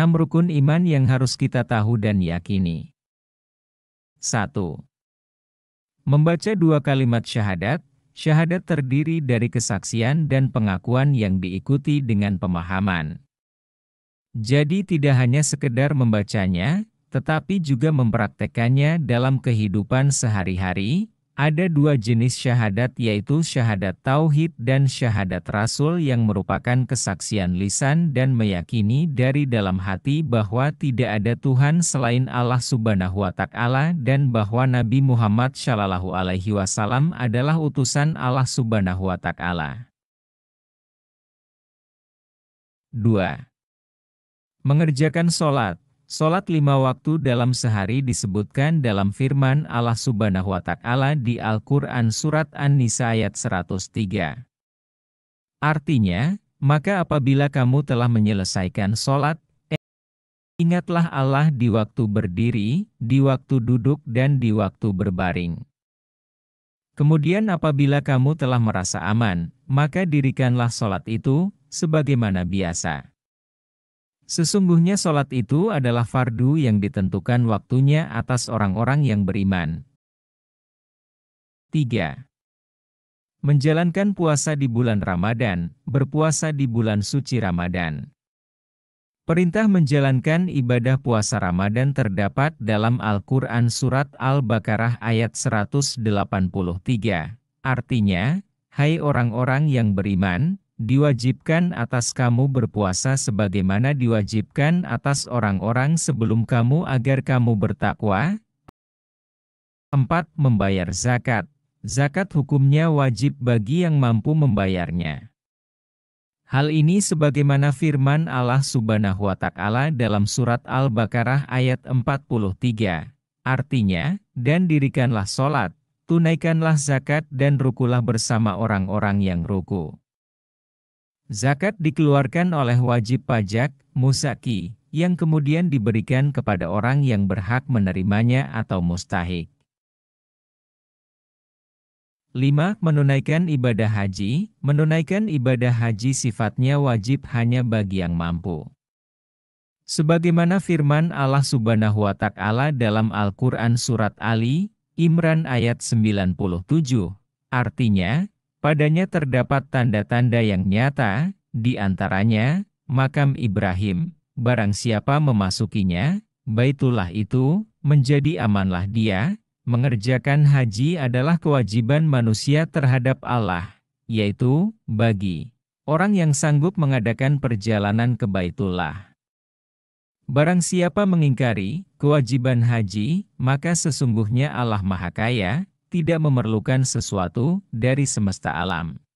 enam rukun iman yang harus kita tahu dan yakini. 1. Membaca dua kalimat syahadat. Syahadat terdiri dari kesaksian dan pengakuan yang diikuti dengan pemahaman. Jadi tidak hanya sekedar membacanya, tetapi juga mempraktekannya dalam kehidupan sehari-hari, ada dua jenis syahadat yaitu syahadat tauhid dan syahadat rasul yang merupakan kesaksian lisan dan meyakini dari dalam hati bahwa tidak ada Tuhan selain Allah Subhanahu wa taala dan bahwa Nabi Muhammad Shallallahu alaihi wasallam adalah utusan Allah Subhanahu wa taala. 2. Mengerjakan sholat Solat lima waktu dalam sehari disebutkan dalam firman Allah subhanahu wa ta'ala di Al-Quran Surat An-Nisa ayat 103. Artinya, maka apabila kamu telah menyelesaikan solat, ingatlah Allah di waktu berdiri, di waktu duduk dan di waktu berbaring. Kemudian apabila kamu telah merasa aman, maka dirikanlah solat itu, sebagaimana biasa. Sesungguhnya solat itu adalah fardu yang ditentukan waktunya atas orang-orang yang beriman. 3. Menjalankan puasa di bulan Ramadan, berpuasa di bulan suci Ramadan. Perintah menjalankan ibadah puasa Ramadan terdapat dalam Al-Quran Surat Al-Baqarah ayat 183. Artinya, hai orang-orang yang beriman, diwajibkan atas kamu berpuasa sebagaimana diwajibkan atas orang-orang sebelum kamu agar kamu bertakwa. 4. Membayar zakat. Zakat hukumnya wajib bagi yang mampu membayarnya. Hal ini sebagaimana firman Allah Subhanahu wa taala dalam surat Al-Baqarah ayat 43. Artinya, dan dirikanlah solat, tunaikanlah zakat dan rukulah bersama orang-orang yang ruku. Zakat dikeluarkan oleh wajib pajak, musaki, yang kemudian diberikan kepada orang yang berhak menerimanya atau mustahik. 5. Menunaikan ibadah haji Menunaikan ibadah haji sifatnya wajib hanya bagi yang mampu. Sebagaimana firman Allah subhanahu wa ta'ala dalam Al-Quran Surat Ali, Imran ayat 97, artinya, Padanya terdapat tanda-tanda yang nyata, di antaranya, makam Ibrahim, barang siapa memasukinya, baitullah itu, menjadi amanlah dia, mengerjakan haji adalah kewajiban manusia terhadap Allah, yaitu, bagi orang yang sanggup mengadakan perjalanan ke baitullah. Barang siapa mengingkari kewajiban haji, maka sesungguhnya Allah Maha Kaya, tidak memerlukan sesuatu dari semesta alam.